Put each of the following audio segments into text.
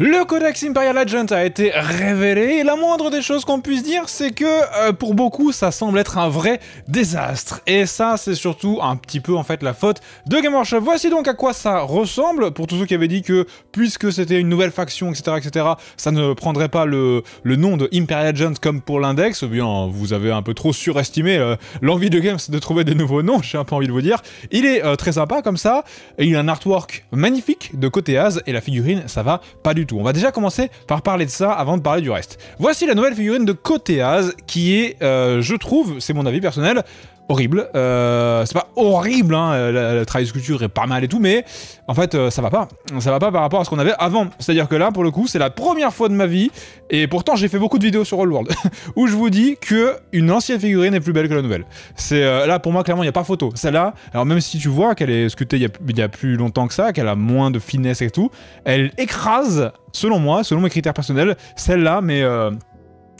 Le Codex Imperial Agent a été révélé et la moindre des choses qu'on puisse dire c'est que euh, pour beaucoup ça semble être un vrai désastre et ça c'est surtout un petit peu en fait la faute de Game Workshop. Voici donc à quoi ça ressemble pour tous ceux qui avaient dit que puisque c'était une nouvelle faction etc etc ça ne prendrait pas le, nom de Imperial Agent comme pour l'index, ou bien vous avez un peu trop surestimé euh, l'envie de Games de trouver des nouveaux noms, j'ai un peu envie de vous dire. Il est euh, très sympa comme ça et il a un artwork magnifique de côté Az et la figurine ça va pas du tout on va déjà commencer par parler de ça avant de parler du reste. Voici la nouvelle figurine de Koteas qui est, euh, je trouve, c'est mon avis personnel, horrible. Euh, c'est pas horrible, hein, euh, le, travail sculpture est pas mal et tout, mais en fait, euh, ça va pas. Ça va pas par rapport à ce qu'on avait avant. C'est-à-dire que là, pour le coup, c'est la première fois de ma vie, et pourtant j'ai fait beaucoup de vidéos sur All World, où je vous dis que une ancienne figurine est plus belle que la nouvelle. C'est Là, pour moi, clairement, il n'y a pas photo. Celle-là, alors même si tu vois qu'elle est sculptée il y, a plus longtemps que ça, qu'elle a moins de finesse et tout, elle écrase, selon moi, selon mes critères personnels, celle-là, mais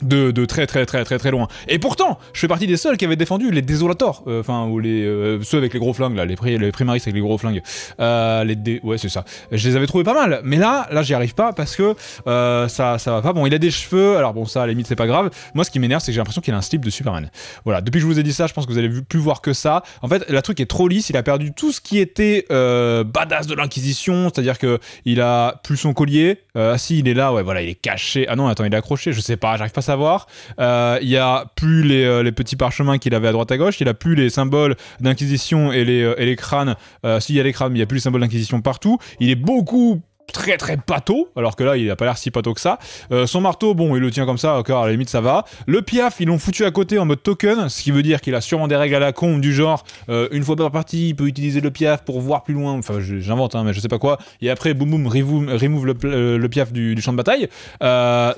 de, très très très très très loin. Et pourtant, je fais partie des seuls qui avaient défendu les désolators, euh, enfin ou les euh, ceux avec les gros flingues là, les, primaris primaristes avec les gros flingues. Euh, les ouais c'est ça. Je les avais trouvés pas mal, mais là là j'y arrive pas parce que ça ça va pas. Bon, il a des cheveux, alors bon ça à la limite c'est pas grave. Moi ce qui m'énerve c'est que j'ai l'impression qu'il a un slip de Superman. Voilà, depuis que je vous ai dit ça, je pense que vous allez plus voir que ça. En fait, la truc est trop lisse. Il a perdu tout ce qui était badass de l'inquisition, c'est-à-dire que il a plus son collier. ah si il est là, ouais voilà il est caché. Ah non attends il est accroché, je sais pas, j'arrive pas savoir. Euh, il n'y a plus euh, les, petits parchemins qu'il avait à droite à gauche, il a plus les symboles d'inquisition et les, euh, crânes. S'il y a les crânes, il n'y a plus les symboles d'inquisition partout. Il est beaucoup très très pâteau, alors que là il a pas l'air si pato que ça. Euh, son marteau, bon, il le tient comme ça, encore à la limite ça va. Le piaf, ils l'ont foutu à côté en mode token, ce qui veut dire qu'il a sûrement des règles à la con du genre euh, une fois par partie il peut utiliser le piaf pour voir plus loin, enfin j'invente, hein, mais je sais pas quoi. Et après, boum boum, remove, le, euh, piaf du, champ de bataille.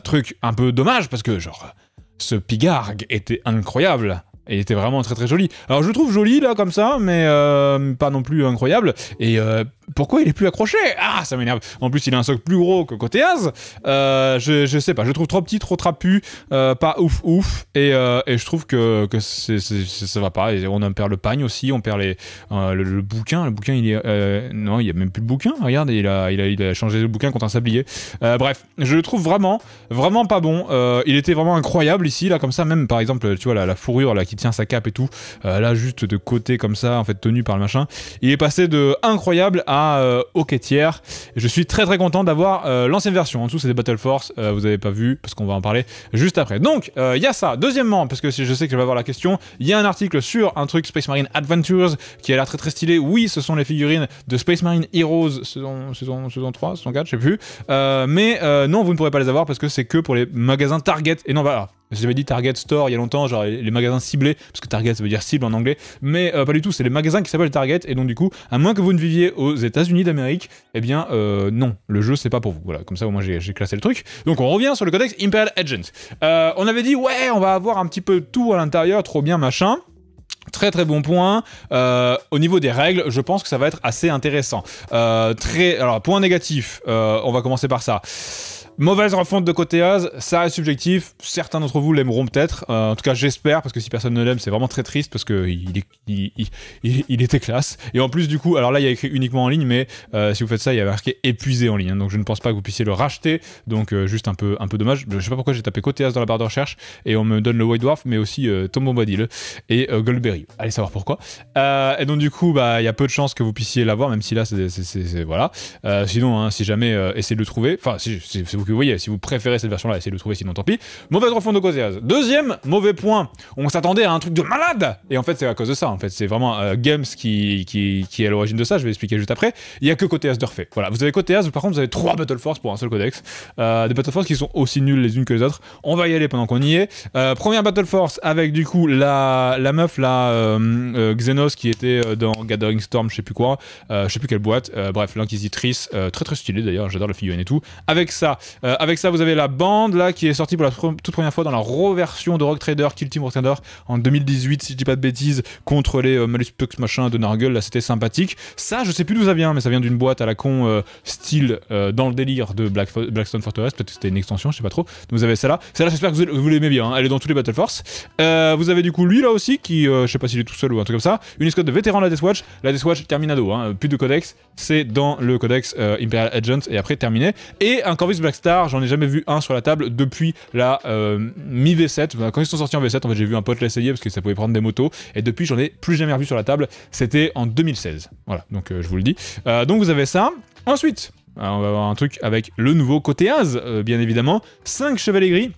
truc un peu dommage parce que genre ce pigargue était incroyable il était vraiment très très joli. Alors je le trouve joli là comme ça, mais euh, pas non plus incroyable. Et euh, pourquoi il est plus accroché Ah, ça m'énerve. En plus, il a un socle plus gros que côté As. Euh, je, je, sais pas, je le trouve trop petit, trop trapu, pas ouf ouf. Et, et je trouve que, que c ça va pas. Et on perd le pagne aussi, on perd les, le, bouquin. Le bouquin, il est. non, il y a même plus de bouquin. Regarde, il a, il a, il a changé le bouquin contre un sablier. bref, je le trouve vraiment, vraiment pas bon. il était vraiment incroyable ici, là, comme ça, même par exemple, tu vois, la, la fourrure là qui tient sa cape et tout. Euh, là, juste de côté comme ça, en fait, tenu par le machin. Il est passé de incroyable à euh, ok tiers. Je suis très très content d'avoir euh, l'ancienne version. En dessous, des Battle Force. vous avez pas vu parce qu'on va en parler juste après. Donc, il y a ça. Deuxièmement, parce que si je sais que je vais avoir la question, il y a un article sur un truc Space Marine Adventures qui a l'air très très stylé. Oui, ce sont les figurines de Space Marine Heroes saison, saison, saison 3, saison 4, je sais plus. mais non, vous ne pourrez pas les avoir parce que c'est que pour les magasins Target. Et non, voilà. J'avais dit Target Store il y a longtemps, genre les magasins ciblés, parce que Target ça veut dire cible en anglais, mais euh, pas du tout, c'est les magasins qui s'appellent Target, et donc du coup, à moins que vous ne viviez aux États-Unis d'Amérique, eh bien euh, non, le jeu c'est pas pour vous. Voilà, comme ça au moins j'ai classé le truc. Donc on revient sur le codex Imperial Agent. Euh, on avait dit ouais, on va avoir un petit peu tout à l'intérieur, trop bien machin. Très très bon point. au niveau des règles, je pense que ça va être assez intéressant. très, alors point négatif, on va commencer par ça. Mauvaise refonte de côté ça est subjectif. Certains d'entre vous l'aimeront peut-être. Euh, en tout cas, j'espère, parce que si personne ne l'aime, c'est vraiment très triste parce qu'il il, il, était classe. Et en plus, du coup, alors là, il y a écrit uniquement en ligne, mais euh, si vous faites ça, il y a marqué épuisé en ligne. Hein. donc je ne pense pas que vous puissiez le racheter. Donc euh, juste un peu, un peu dommage. Je ne sais pas pourquoi j'ai tapé côté dans la barre de recherche et on me donne le White Dwarf, mais aussi Tom Bombadil et Goldberry. Allez savoir pourquoi. et donc, du coup, bah, il y a peu de chances que vous puissiez l'avoir, même si là, c'est. Voilà. sinon, hein, si jamais, essayez de le trouver. Enfin, si, vous vous voyez, si vous préférez cette version-là, essayez de le trouver, sinon tant pis. Mauvaise refonte de Coséas. Deuxième, mauvais point. On s'attendait à un truc de malade Et en fait, c'est à cause de ça, en fait. C'est vraiment euh, Games qui, qui, qui est à l'origine de ça, je vais expliquer juste après. Il n'y a que côté As de refait. Voilà, vous avez côté As, par contre, vous avez trois Battle Force pour un seul codex. Euh, des Battle Force qui sont aussi nuls les unes que les autres. On va y aller pendant qu'on y est. Euh, première Battle Force avec du coup la, la meuf, la Xenos qui était dans Gathering Storm, je sais plus quoi, je sais plus quelle boîte. bref, l'inquisitrice, très très stylée d'ailleurs, j'adore le figurine et tout. Avec ça, euh, avec ça, vous avez la bande là qui est sortie pour la toute première fois dans la reversion de Rock Trader, Kill Team Rock Trader en 2018, si je dis pas de bêtises, contre les euh, Malus Pux machin de Nargle. Là, c'était sympathique. Ça, je sais plus d'où ça vient, mais ça vient d'une boîte à la con euh, style dans le délire de Blackstone Fortress. Peut-être que c'était une extension, je sais pas trop. vous avez celle-là. Celle-là, j'espère que vous, l'aimez bien. Hein. Elle est dans tous les Battle Force. vous avez du coup lui là aussi qui, je sais pas s'il est tout seul ou un truc comme ça, une escouade de vétérans de la Death Watch. La Death Watch Terminado, hein. plus de codex. C'est dans le codex Imperial Agents et après terminé. Et un Corvus Blackstone j'en ai jamais vu un sur la table depuis la euh, mi V7. Quand ils sont sortis en V7, en fait, j'ai vu un pote l'essayer parce que ça pouvait prendre des motos. Et depuis, j'en ai plus jamais revu sur la table. C'était en 2016. Voilà, donc euh, je vous le dis. Euh, donc vous avez ça. Ensuite, on va avoir un truc avec le nouveau côté As, bien évidemment. 5 chevaliers gris.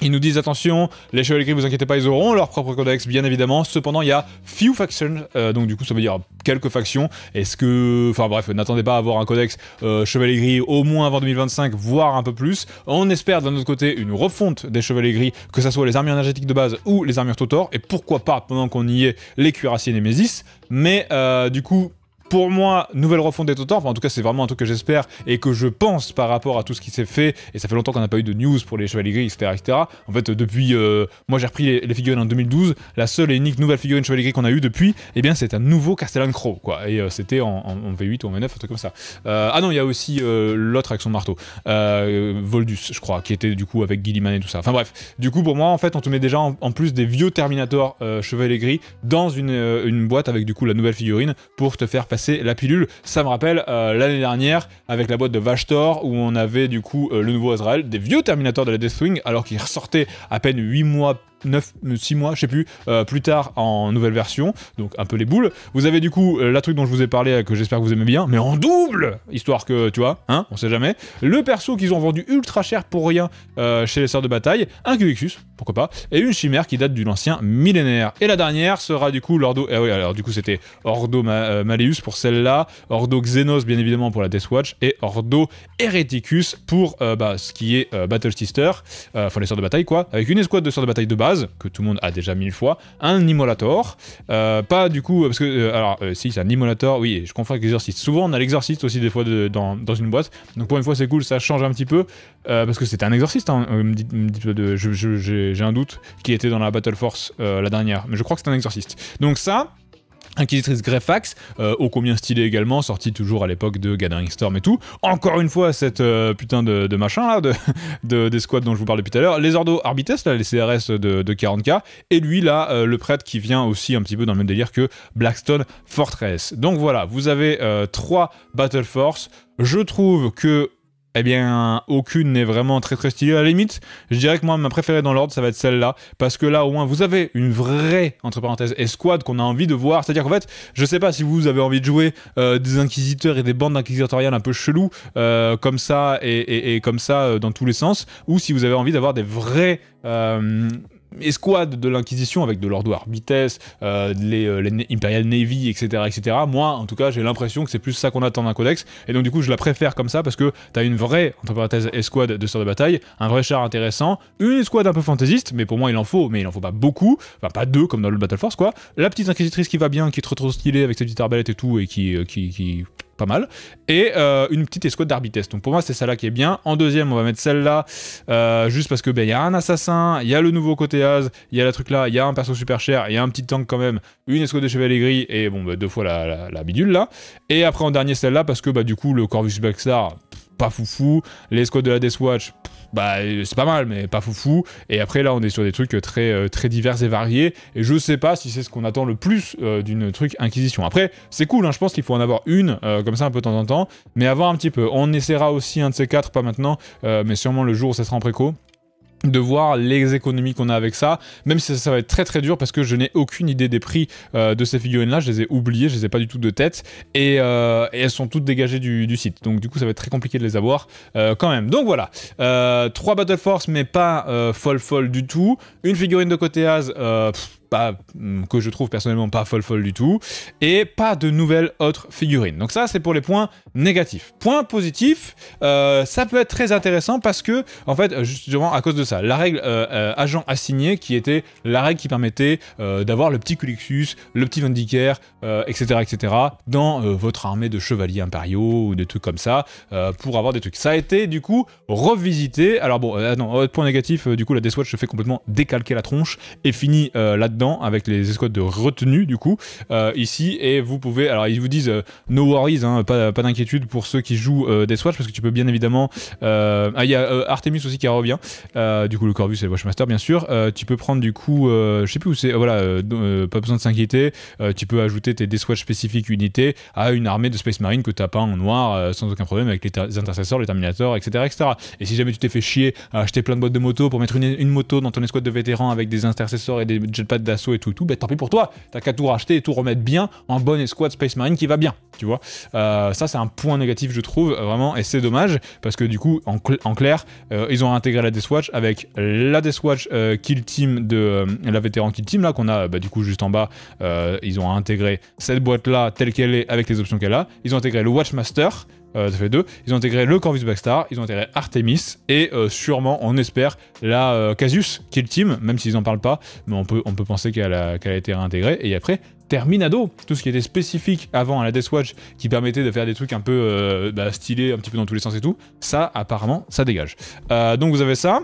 Ils nous disent attention, les chevaliers gris, vous inquiétez pas, ils auront leur propre codex, bien évidemment. Cependant, il y a few factions, euh, donc du coup, ça veut dire quelques factions. Est-ce que, enfin bref, n'attendez pas à avoir un codex euh, Chevaliers gris au moins avant 2025, voire un peu plus. On espère d'un autre côté une refonte des chevaliers gris, que ce soit les armures énergétiques de base ou les armures Totor, et pourquoi pas, pendant qu'on y est, les cuirassiers Nemesis. Mais euh, du coup, pour moi, nouvelle refonte des Totors, enfin en tout cas c'est vraiment un truc que j'espère et que je pense par rapport à tout ce qui s'est fait, et ça fait longtemps qu'on n'a pas eu de news pour les Chevaliers Gris, etc. etc. En fait, depuis, euh, moi j'ai repris les, figurines en 2012, la seule et unique nouvelle figurine Chevalier Gris qu'on a eu depuis, eh bien c'est un nouveau Castellan Crow, quoi, et euh, c'était en, V8 ou en V9, un truc comme ça. Euh, ah non, il y a aussi l'autre avec son marteau, Voldus, je crois, qui était du coup avec Gilliman et tout ça. Enfin bref, du coup pour moi, en fait, on te met déjà en, plus des vieux Terminator chevaliers Gris dans une, une boîte avec du coup la nouvelle figurine pour te faire passer la pilule. Ça me rappelle euh, l'année dernière avec la boîte de Vachtor où on avait du coup euh, le nouveau Azrael, des vieux Terminators de la Deathwing alors qu'ils ressortaient à peine 8 mois 9, 6 mois, je sais plus, euh, plus tard en nouvelle version, donc un peu les boules. Vous avez du coup euh, la truc dont je vous ai parlé, euh, que j'espère que vous aimez bien, mais en double Histoire que, tu vois, hein, on sait jamais. Le perso qu'ils ont vendu ultra cher pour rien chez les sœurs de bataille, un cubicus pourquoi pas, et une chimère qui date de l'ancien millénaire. Et la dernière sera du coup l'Ordo... et eh oui, alors du coup c'était Ordo Maleus pour celle-là, Ordo Xenos bien évidemment pour la Deathwatch. et Ordo Hereticus pour bah, ce qui est Battle Sister, enfin les sœurs de bataille quoi, avec une escouade de sœurs de bataille de base que tout le monde a déjà mille fois, un immolator. Euh, pas du coup, parce que, euh, alors, euh, si c'est un immolator, oui, je confonds avec l'exercice Souvent, on a l'exercice aussi, des fois, de, dans, dans, une boîte. Donc, pour une fois, c'est cool, ça change un petit peu, parce que c'était un exorciste, j'ai un doute, qui était dans la Battle Force la dernière, mais je crois que c'est un exorciste. Donc, ça. Inquisitrice Greyfax, euh, ô combien stylé également, sorti toujours à l'époque de Gathering Storm et tout. Encore une fois, cette euh, putain de, machin là, de, des squads dont je vous parlais tout à l'heure. Les Ordo Arbites, là, les CRS de, 40k. Et lui, là, euh, le prêtre qui vient aussi un petit peu dans le même délire que Blackstone Fortress. Donc voilà, vous avez trois Battle Force. Je trouve que eh bien, aucune n'est vraiment très très stylée. À la limite, je dirais que moi, ma préférée dans l'ordre, ça va être celle-là. Parce que là, au moins, vous avez une vraie, entre parenthèses, escouade qu'on a envie de voir. C'est-à-dire qu'en fait, je sais pas si vous avez envie de jouer euh, des inquisiteurs et des bandes inquisitoriales un peu chelous, euh, comme ça et, comme ça, euh, dans tous les sens, ou si vous avez envie d'avoir des vrais escouade de l'Inquisition avec de l'Ordo Arbites, euh, les, euh, Imperial Navy, etc., etc. Moi, en tout cas, j'ai l'impression que c'est plus ça qu'on attend d'un codex, et donc du coup, je la préfère comme ça parce que t'as une vraie, entre parenthèses, escouade de sort de bataille, un vrai char intéressant, une escouade un peu fantaisiste, mais pour moi, il en faut, mais il en faut pas beaucoup, enfin pas deux comme dans le Battle Force, quoi. La petite inquisitrice qui va bien, qui est trop stylée avec ses petites arbalètes et tout, et qui, euh, qui pas mal, et euh, une petite escouade d'Arbitest. Donc pour moi, c'est celle-là qui est bien. En deuxième, on va mettre celle-là, euh, juste parce que ben, il y a un assassin, il y a le nouveau côté as, il y a la truc là, il y a un perso super cher, il y a un petit tank quand même, une escouade de chevalier gris, et bon, ben, deux fois la, bidule là. Et après en dernier, celle-là, parce que bah, du coup, le Corvus Blackstar, pas foufou. Les squads de la Death Watch, bah euh, c'est pas mal, mais pas foufou. Et après là, on est sur des trucs euh, très euh, très divers et variés. Et je sais pas si c'est ce qu'on attend le plus d'une truc Inquisition. Après, c'est cool, hein, je pense qu'il faut en avoir une comme ça un peu de temps en temps, mais avant un petit peu. On essaiera aussi un de ces quatre, pas maintenant, mais sûrement le jour où ça sera en préco de voir les économies qu'on a avec ça, même si ça, va être très très dur parce que je n'ai aucune idée des prix euh, de ces figurines-là, je les ai oubliées, je les ai pas du tout de tête, et, euh, elles sont toutes dégagées du, site, donc du coup ça va être très compliqué de les avoir euh, quand même. Donc voilà, 3 Battle Force mais pas folle folle du tout, une figurine de côté Az, pas, mm, que je trouve personnellement pas folle folle du tout, et pas de nouvelles autres figurines. Donc ça, c'est pour les points négatifs. Point positif, euh, ça peut être très intéressant parce que, en fait, euh, justement à cause de ça, la règle euh, agent assigné, qui était la règle qui permettait d'avoir le petit Culixus, le petit Vendicaire, etc., etc., dans votre armée de chevaliers impériaux ou des trucs comme ça, pour avoir des trucs. Ça a été, du coup, revisité. Alors bon, ah non, point négatif, du coup, la Deathwatch se fait complètement décalquer la tronche et finit là-dedans avec les escouades de retenue du coup euh, ici et vous pouvez alors ils vous disent euh, no worries hein, pas, d'inquiétude pour ceux qui jouent euh, des Swatch parce que tu peux bien évidemment ah il y a Artemis aussi qui revient du coup le Corvus et le Watchmaster bien sûr tu peux prendre du coup je sais plus où c'est voilà pas besoin de s'inquiéter tu peux ajouter tes des swatch spécifiques unités à une armée de Space Marine que t'as peint en noir sans aucun problème avec les intercesseurs, les Terminator etc., etc. Et si jamais tu t'es fait chier à acheter plein de boîtes de moto pour mettre une, moto dans ton escouade de vétérans avec des intercesseurs et des jetpacks d'assaut et tout et tout, bah tant pis pour toi, t'as qu'à tout racheter et tout remettre bien en bonne escouade Space Marine qui va bien, tu vois. Euh, ça c'est un point négatif je trouve, vraiment, et c'est dommage, parce que du coup, en, clair, euh, ils ont intégré la Death avec la Death euh, Kill Team de la vétéran Kill Team, là, qu'on a bah, du coup juste en bas, ils ont intégré cette boîte là telle qu'elle est avec les options qu'elle a, ils ont intégré le Watchmaster, euh, ça fait deux. Ils ont intégré le Corvus Backstar, ils ont intégré Artemis et euh, sûrement, on espère, la euh, Casus qui team, même s'ils n'en parlent pas, mais on peut, on peut penser qu'elle a, a été réintégrée. Et après, Terminado, tout ce qui était spécifique avant à la Death qui permettait de faire des trucs un peu bah, stylés, un petit peu dans tous les sens et tout, ça apparemment, ça dégage. donc vous avez ça.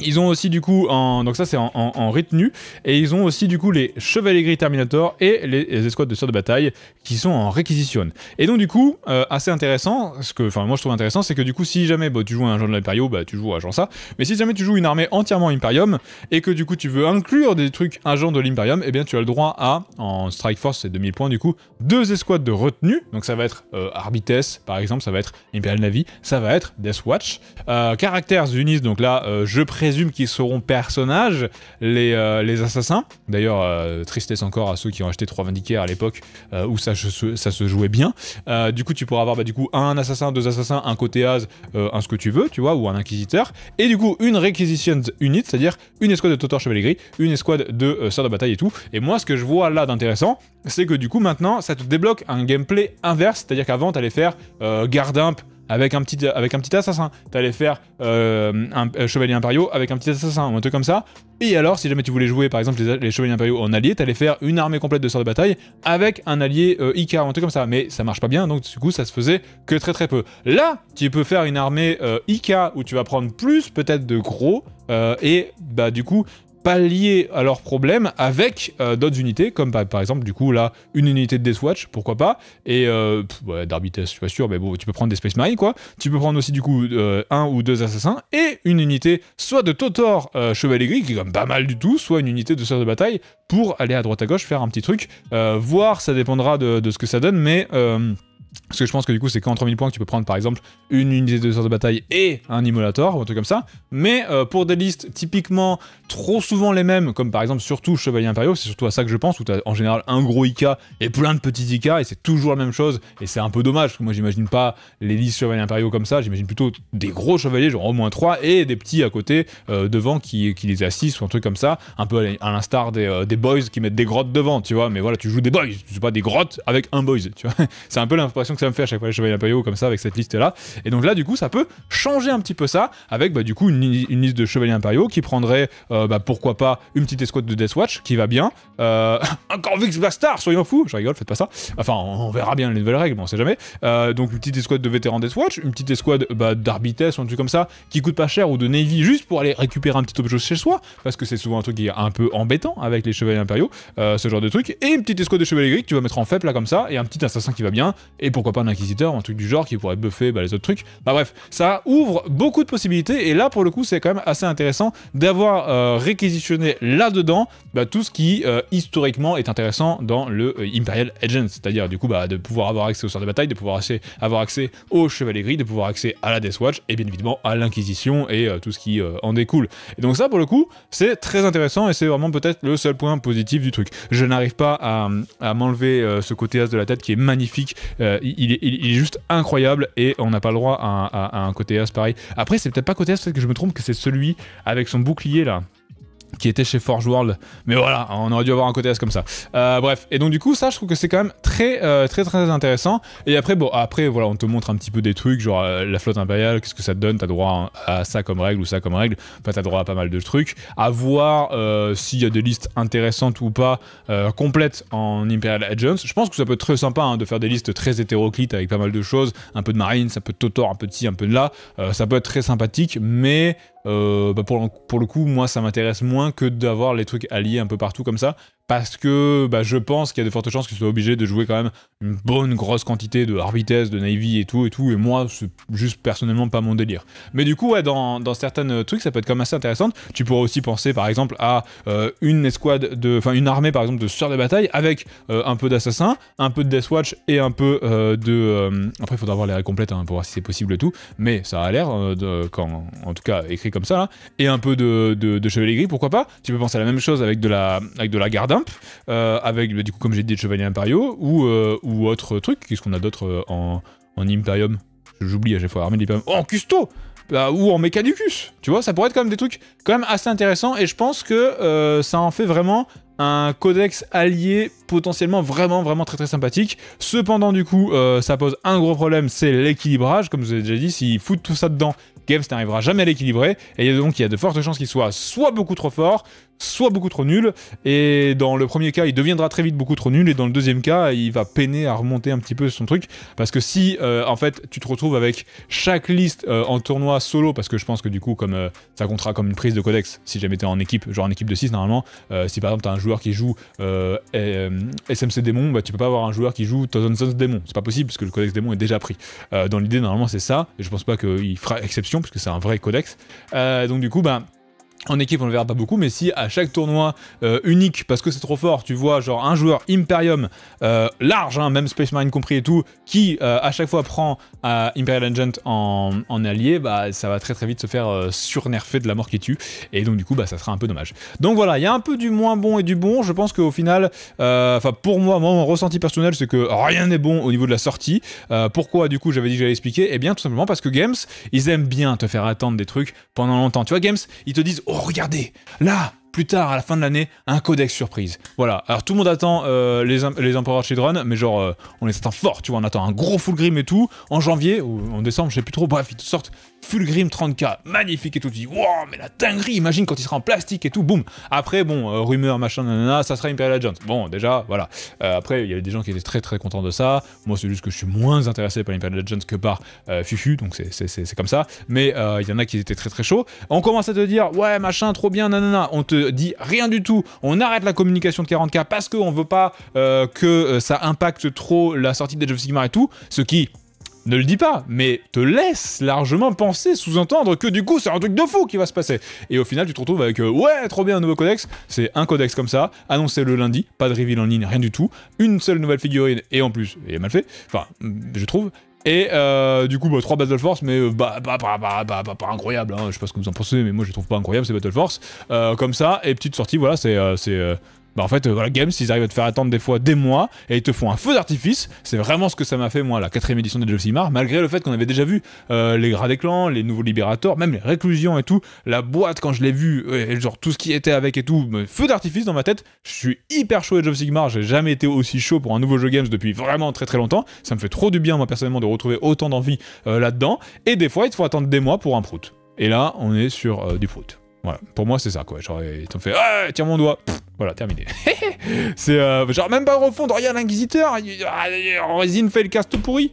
Ils ont aussi du coup, en, donc ça c'est en, retenue, et ils ont aussi du coup les chevaliers gris Terminator et les, escouades de sœurs de bataille qui sont en réquisition. Et donc du coup, euh, assez intéressant, ce que, enfin moi je trouve intéressant, c'est que du coup si jamais bah, tu joues un agent de l'Imperium, bah tu joues genre ça, mais si jamais tu joues une armée entièrement Imperium et que du coup tu veux inclure des trucs agents de l'Imperium, et eh bien tu as le droit à, en Strike Force c'est 2000 points du coup, deux escouades de retenue, donc ça va être euh, Arbites par exemple, ça va être Imperial Navy, ça va être Death Watch, euh, Caractères Unis, donc là euh, je prie résume qu'ils seront personnages, les, euh, les assassins. D'ailleurs, euh, tristesse encore à ceux qui ont acheté 3 Vindicaires à l'époque euh, où ça, ça, se jouait bien. du coup, tu pourras avoir bah, du coup un assassin, deux assassins, un côté as, un ce que tu veux, tu vois, ou un inquisiteur. Et du coup, une requisition unit, c'est-à-dire une escouade de Totor Chevalier Gris, une escouade de sœurs de bataille et tout. Et moi, ce que je vois là d'intéressant, c'est que du coup, maintenant, ça te débloque un gameplay inverse, c'est-à-dire qu'avant, t'allais faire Gardimp, avec un petit, avec un petit assassin. T'allais faire euh, un, euh, chevalier impérial avec un petit assassin ou un truc comme ça. Et alors, si jamais tu voulais jouer par exemple les, chevaliers impériaux en allié, t'allais faire une armée complète de sorts de bataille avec un allié euh, IK ou un truc comme ça. Mais ça marche pas bien, donc du coup, ça se faisait que très très peu. Là, tu peux faire une armée IK où tu vas prendre plus peut-être de gros. et bah du coup, pallier à leurs problèmes avec euh, d'autres unités, comme par, par, exemple, du coup, là, une unité de Death pourquoi pas, et euh, je suis pas sûr, mais bon, tu peux prendre des Space Marines, quoi. Tu peux prendre aussi, du coup, euh, un ou deux assassins, et une unité soit de Totor euh, Chevalier Gris, qui est quand même pas mal du tout, soit une unité de Sœur de bataille, pour aller à droite à gauche, faire un petit truc, voir, ça dépendra de, de, ce que ça donne, mais parce que je pense que du coup, c'est qu'en 3000 points que tu peux prendre par exemple une unité de sort de bataille et un immolator ou un truc comme ça. Mais euh, pour des listes typiquement trop souvent les mêmes, comme par exemple surtout Chevalier Impériaux, c'est surtout à ça que je pense, où tu as en général un gros IK et plein de petits IK et c'est toujours la même chose. Et c'est un peu dommage, parce que moi j'imagine pas les listes Chevalier Impériaux comme ça, j'imagine plutôt des gros chevaliers, genre au moins 3, et des petits à côté euh, devant qui, qui, les assistent ou un truc comme ça, un peu à l'instar des, euh, des boys qui mettent des grottes devant, tu vois. Mais voilà, tu joues des boys, tu pas des grottes avec un boys, tu vois. c'est un peu l'impression que me fait à chaque fois les chevaliers impériaux comme ça avec cette liste là. Et donc là, du coup, ça peut changer un petit peu ça avec bah, du coup une, liste de chevaliers impériaux qui prendrait euh, bah, pourquoi pas une petite escouade de Death Watch qui va bien. Euh, encore va Star soyons fous, je rigole, faites pas ça. Enfin, on, verra bien les nouvelles règles, on sait jamais. Euh, donc une petite escouade de vétérans Death Watch, une petite escouade bah, ou un truc comme ça qui coûte pas cher ou de Navy juste pour aller récupérer un petit objet chez soi parce que c'est souvent un truc qui est un peu embêtant avec les chevaliers impériaux, euh, ce genre de truc. Et une petite escouade de chevaliers gris que tu vas mettre en faible là comme ça et un petit assassin qui va bien et pourquoi pas un un truc du genre qui pourrait buffer bah, les autres trucs. Bah bref, ça ouvre beaucoup de possibilités et là pour le coup c'est quand même assez intéressant d'avoir euh, réquisitionné là-dedans bah, tout ce qui euh, historiquement est intéressant dans le euh, Imperial Agent, c'est-à-dire du coup bah, de pouvoir avoir accès aux sorts de bataille, de pouvoir avoir accès aux chevaliers gris, de pouvoir accès à la Death Watch et bien évidemment à l'inquisition et tout ce qui en découle. Et donc ça pour le coup c'est très intéressant et c'est vraiment peut-être le seul point positif du truc. Je n'arrive pas à, à m'enlever ce côté as de la tête qui est magnifique il est, juste incroyable et on n'a pas le droit à, un côté as pareil. Après, c'est peut-être pas côté as, peut que je me trompe, que c'est celui avec son bouclier là qui était chez Forge World. Mais voilà, on aurait dû avoir un côté S comme ça. Euh, bref, et donc du coup, ça, je trouve que c'est quand même très, euh, très, très intéressant. Et après, bon, après, voilà, on te montre un petit peu des trucs, genre euh, la flotte impériale, qu'est-ce que ça te donne T'as droit à, ça comme règle ou ça comme règle. Enfin, t'as droit à pas mal de trucs. À voir s'il y a des listes intéressantes ou pas, complètes en Imperial Agents. Je pense que ça peut être très sympa hein, de faire des listes très hétéroclites avec pas mal de choses, un peu de marine, ça peut de Totor, un peu ci, un peu de là. ça peut être très sympathique, mais euh, bah, pour, pour, le coup, moi, ça m'intéresse moins que d'avoir les trucs alliés un peu partout comme ça parce que bah, je pense qu'il y a de fortes chances qu'il soit obligé de jouer quand même une bonne grosse quantité de vitesse de Navy et tout et tout, et moi c'est juste personnellement pas mon délire. Mais du coup ouais, dans, dans certains trucs ça peut être quand même assez intéressant. Tu pourrais aussi penser par exemple à euh, une escouade de, enfin une armée par exemple de sœurs de bataille avec euh, un peu d'assassins, un peu de Deathwatch et un peu euh, de, après il faudra voir les règles complètes hein, pour voir si c'est possible et tout, mais ça a l'air quand, en tout cas écrit comme ça, hein, et un peu de, de, de chevalier gris pourquoi pas. Tu peux penser à la même chose avec de la, avec de la garde euh, avec bah, du coup, comme j'ai dit, Chevalier Impériaux ou, euh, ou autre truc. Qu'est-ce qu'on a d'autre euh, en, en Imperium J'oublie à chaque fois, Armée de oh, en Custo bah, ou en Mechanicus, tu vois, ça pourrait être quand même des trucs quand même assez intéressants et je pense que ça en fait vraiment un codex allié potentiellement vraiment vraiment très très sympathique. Cependant du coup, ça pose un gros problème, c'est l'équilibrage. Comme je vous ai déjà dit, s'ils foutent tout ça dedans, Games n'arrivera jamais à l'équilibrer. Et donc il y a de fortes chances qu'il soit soit beaucoup trop fort, soit beaucoup trop nul, et dans le premier cas, il deviendra très vite beaucoup trop nul, et dans le deuxième cas, il va peiner à remonter un petit peu son truc, parce que si, euh, en fait, tu te retrouves avec chaque liste euh, en tournoi solo, parce que je pense que du coup, comme euh, ça comptera comme une prise de codex, si jamais t'es en équipe, genre en équipe de 6, normalement, si par exemple t'as un joueur qui joue SMC Démon, bah tu peux pas avoir un joueur qui joue Thousand Sons Démon, c'est pas possible, parce que le codex Démon est déjà pris. dans l'idée, normalement, c'est ça, et je pense pas qu'il fera exception, puisque c'est un vrai codex. donc du coup, bah en équipe, on ne verra pas beaucoup, mais si à chaque tournoi euh, unique, parce que c'est trop fort, tu vois, genre un joueur Imperium euh, large, hein, même Space Marine compris et tout, qui euh, à chaque fois prend Imperial Engine en, allié, bah ça va très très vite se faire surnerfer de la mort qui tue, et donc du coup, bah ça sera un peu dommage. Donc voilà, il y a un peu du moins bon et du bon. Je pense qu'au final, enfin pour moi, moi, mon ressenti personnel, c'est que rien n'est bon au niveau de la sortie. pourquoi du coup j'avais dit que j'allais expliquer Eh bien tout simplement parce que Games, ils aiment bien te faire attendre des trucs pendant longtemps. Tu vois, Games, ils te disent Oh, regardez, là, plus tard, à la fin de l'année, un codex surprise. Voilà. Alors tout le monde attend euh, les, empereurs chez Children, mais genre, euh, on les attend fort, tu vois. On attend un gros full grim et tout. En janvier, ou en décembre, je sais plus trop. Bref, ils sortent full 30k, magnifique et tout. Tu dis, wow, mais la dinguerie, imagine quand il sera en plastique et tout, boum. Après, bon, euh, rumeur, machin, nanana, ça sera Imperial Legends. Bon, déjà, voilà. après, il y avait des gens qui étaient très très contents de ça. Moi, c'est juste que je suis moins intéressé par Imperial Legends que par Fufu, donc c'est comme ça. Mais il y en a qui étaient très très chauds. On commence à te dire, ouais, machin, trop bien, nanana. On te dit rien du tout. On arrête la communication de 40K parce qu'on ne veut pas euh, que euh, ça impacte trop la sortie de of Sigmar et tout. Ce qui, ne le dit pas, mais te laisse largement penser, sous-entendre que du coup c'est un truc de fou qui va se passer. Et au final tu te retrouves avec euh, ouais trop bien un nouveau codex, c'est un codex comme ça, annoncé le lundi, pas de reveal en ligne, rien du tout, une seule nouvelle figurine et en plus, est mal fait, enfin je trouve, et euh, du coup, bah, 3 Battle Force, mais euh, bah, bah, bah, bah, pas incroyable. Hein. Je sais pas ce que vous en pensez, mais moi je les trouve pas incroyable ces Battle Force. Euh, comme ça, et petite sortie, voilà, c'est. Bah en fait, euh, voilà, Games, ils arrivent à te faire attendre des fois des mois et ils te font un feu d'artifice. C'est vraiment ce que ça m'a fait moi, la quatrième édition de des Sigmar, malgré le fait qu'on avait déjà vu euh, les gras des clans, les nouveaux libérateurs, même les réclusions et tout. La boîte, quand je l'ai vue, euh, et genre tout ce qui était avec et tout, feu d'artifice dans ma tête. Je suis hyper chaud Age of Sigmar, j'ai jamais été aussi chaud pour un nouveau jeu Games depuis vraiment très très longtemps. Ça me fait trop du bien moi personnellement de retrouver autant d'envie là-dedans. Et des fois, il te faut attendre des mois pour un prout. Et là, on est sur du prout. Voilà, pour moi c'est ça quoi. Genre, ils t'ont fait, «Ah, tiens mon doigt. Voilà, terminé. c'est euh, genre même pas refondre, rien l'inquisiteur, en résine fait le casse tout pourri.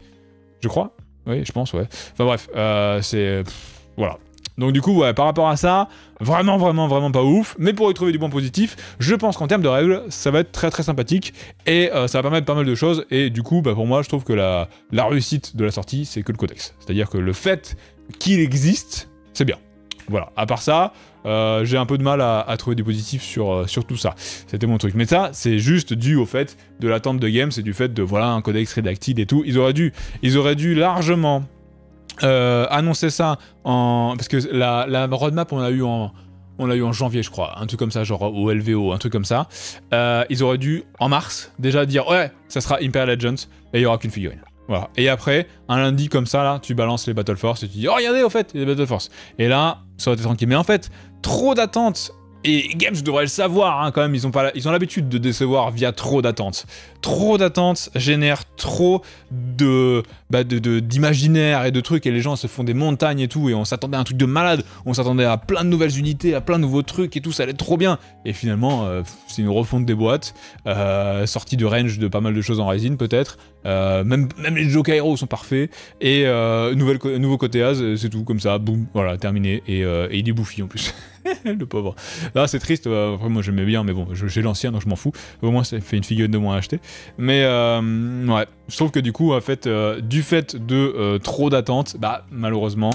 Je crois. Oui, je pense, ouais. Enfin bref, euh, c'est... Voilà. Donc du coup, ouais, par rapport à ça, vraiment, vraiment, vraiment pas ouf. Mais pour y trouver du bon positif, je pense qu'en termes de règles, ça va être très, très sympathique. Et euh, ça va permettre pas mal de choses. Et du coup, bah, pour moi, je trouve que la, la réussite de la sortie, c'est que le codex. C'est-à-dire que le fait qu'il existe, c'est bien. Voilà. À part ça, euh, j'ai un peu de mal à, trouver du positif sur, euh, sur tout ça. C'était mon truc. Mais ça, c'est juste dû au fait de l'attente de game, c'est du fait de voilà un codex rédactile et tout. Ils auraient dû, ils auraient dû largement euh, annoncer ça en parce que la, roadmap on l'a eu en on l'a eu en janvier, je crois, un truc comme ça, genre au LVO, un truc comme ça. ils auraient dû en mars déjà dire ouais, ça sera Imperial Legends et il y aura qu'une figurine. Voilà. Et après, un lundi comme ça, là, tu balances les Battle Force et tu dis, oh, regardez, au fait, les y Battle Force. Et là, ça aurait été tranquille. Mais en fait, trop d'attentes. Et Games devrait le savoir hein, quand même, ils ont, pas, ils ont l'habitude de décevoir via trop d'attentes. Trop d'attentes génère trop de bah, d'imaginaire et de trucs, et les gens se font des montagnes et tout, et on s'attendait à un truc de malade, on s'attendait à plein de nouvelles unités, à plein de nouveaux trucs et tout, ça allait trop bien. Et finalement, euh, c'est une refonte des boîtes, euh, sortie de range de pas mal de choses en résine peut-être, euh, même, même les jokairo sont parfaits, et nouvelle, nouveau côté As, c'est tout, comme ça, boum, voilà, terminé, et, il est bouffi en plus. le pauvre. Là, ah, c'est triste. Après, moi, j'aimais bien, mais bon, j'ai l'ancien, donc je m'en fous. Au moins, ça fait une figure de moins à acheter. Mais, ouais, je trouve que du coup, en fait, du du fait de euh, trop d'attentes, bah malheureusement,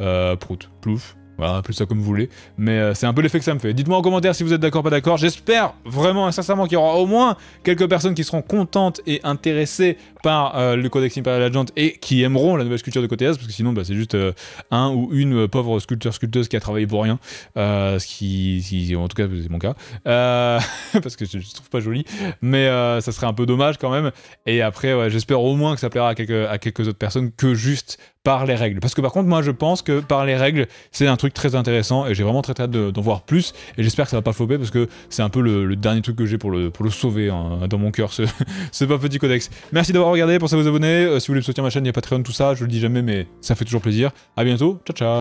euh, prout, plouf, voilà, appelez ça comme vous voulez. Mais euh, c'est un peu l'effet que ça me fait. Dites-moi en commentaire si vous êtes d'accord ou pas d'accord. J'espère vraiment et sincèrement qu'il y aura au moins quelques personnes qui seront contentes et intéressées par euh, le Codex Imperial Agent et qui aimeront la nouvelle sculpture de Côté parce que sinon, bah, c'est juste euh, un ou une pauvre sculpteur-sculpteuse qui a travaillé pour rien. ce qui, en tout cas, c'est mon cas. parce que je, ne trouve pas joli. Mais ça serait un peu dommage quand même. Et après, j'espère au moins que ça plaira à quelques autres personnes que juste par les règles. Parce que par contre, moi, je pense que par les règles, c'est un truc très intéressant et j'ai vraiment très, hâte d'en voir plus. Et j'espère que ça va pas flopper parce que c'est un peu le, dernier truc que j'ai pour le, le sauver hein, dans mon cœur, ce, ce petit codex. Merci d'avoir regardé, pensez à vous abonner. Euh, si vous voulez soutenir ma chaîne, il y a Patreon, tout ça, je le dis jamais, mais ça fait toujours plaisir. À bientôt, ciao ciao